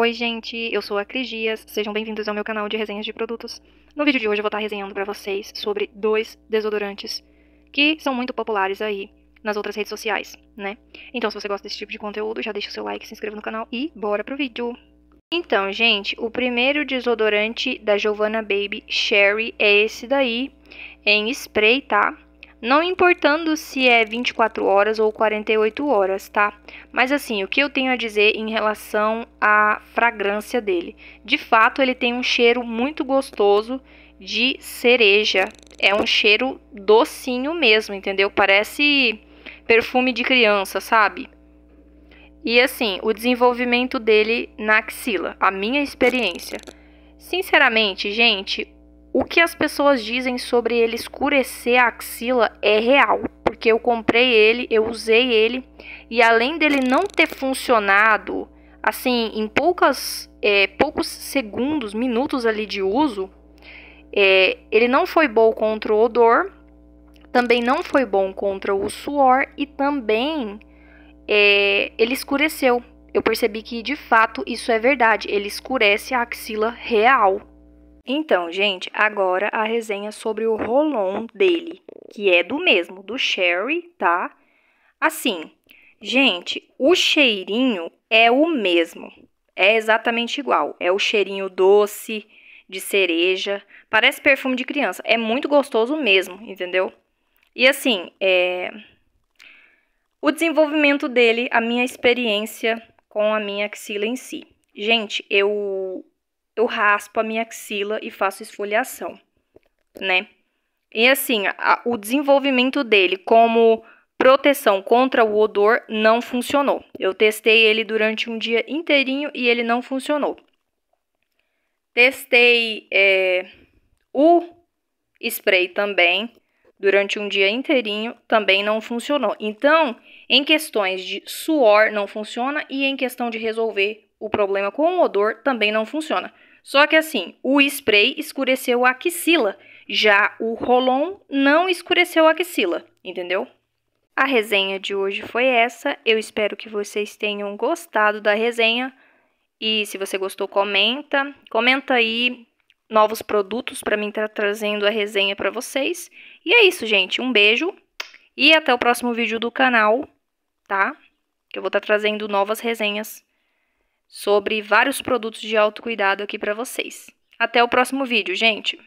Oi, gente, eu sou a Cris Dias, sejam bem-vindos ao meu canal de resenhas de produtos. No vídeo de hoje eu vou estar tá resenhando para vocês sobre dois desodorantes que são muito populares aí nas outras redes sociais, né? Então, se você gosta desse tipo de conteúdo, já deixa o seu like, se inscreva no canal e bora pro vídeo! Então, gente, o primeiro desodorante da Giovanna Baby Sherry é esse daí, em spray, tá? Não importando se é 24 horas ou 48 horas, tá? Mas assim, o que eu tenho a dizer em relação à fragrância dele? De fato, ele tem um cheiro muito gostoso de cereja. É um cheiro docinho mesmo, entendeu? Parece perfume de criança, sabe? E assim, o desenvolvimento dele na axila, a minha experiência. Sinceramente, gente, o que as pessoas dizem sobre ele escurecer a axila é real, porque eu comprei ele, eu usei ele, e além dele não ter funcionado, assim, em poucas, é, poucos segundos, minutos ali de uso, é, ele não foi bom contra o odor, também não foi bom contra o suor e também é, ele escureceu. Eu percebi que de fato isso é verdade, ele escurece a axila real. Então, gente, agora a resenha sobre o Rolon dele, que é do mesmo, do Sherry, tá? Assim, gente, o cheirinho é o mesmo. É exatamente igual. É o cheirinho doce, de cereja. Parece perfume de criança. É muito gostoso mesmo, entendeu? E assim, é... o desenvolvimento dele, a minha experiência com a minha axila em si. Gente, eu eu raspo a minha axila e faço esfoliação, né? E assim, a, o desenvolvimento dele como proteção contra o odor não funcionou. Eu testei ele durante um dia inteirinho e ele não funcionou. Testei é, o spray também durante um dia inteirinho, também não funcionou. Então, em questões de suor não funciona e em questão de resolver o problema com o odor também não funciona. Só que assim, o spray escureceu a axila, já o Rolon não escureceu a axila, entendeu? A resenha de hoje foi essa. Eu espero que vocês tenham gostado da resenha. E se você gostou, comenta. Comenta aí novos produtos para mim estar tá trazendo a resenha para vocês. E é isso, gente. Um beijo e até o próximo vídeo do canal, tá? Que eu vou estar tá trazendo novas resenhas sobre vários produtos de autocuidado aqui para vocês. Até o próximo vídeo, gente!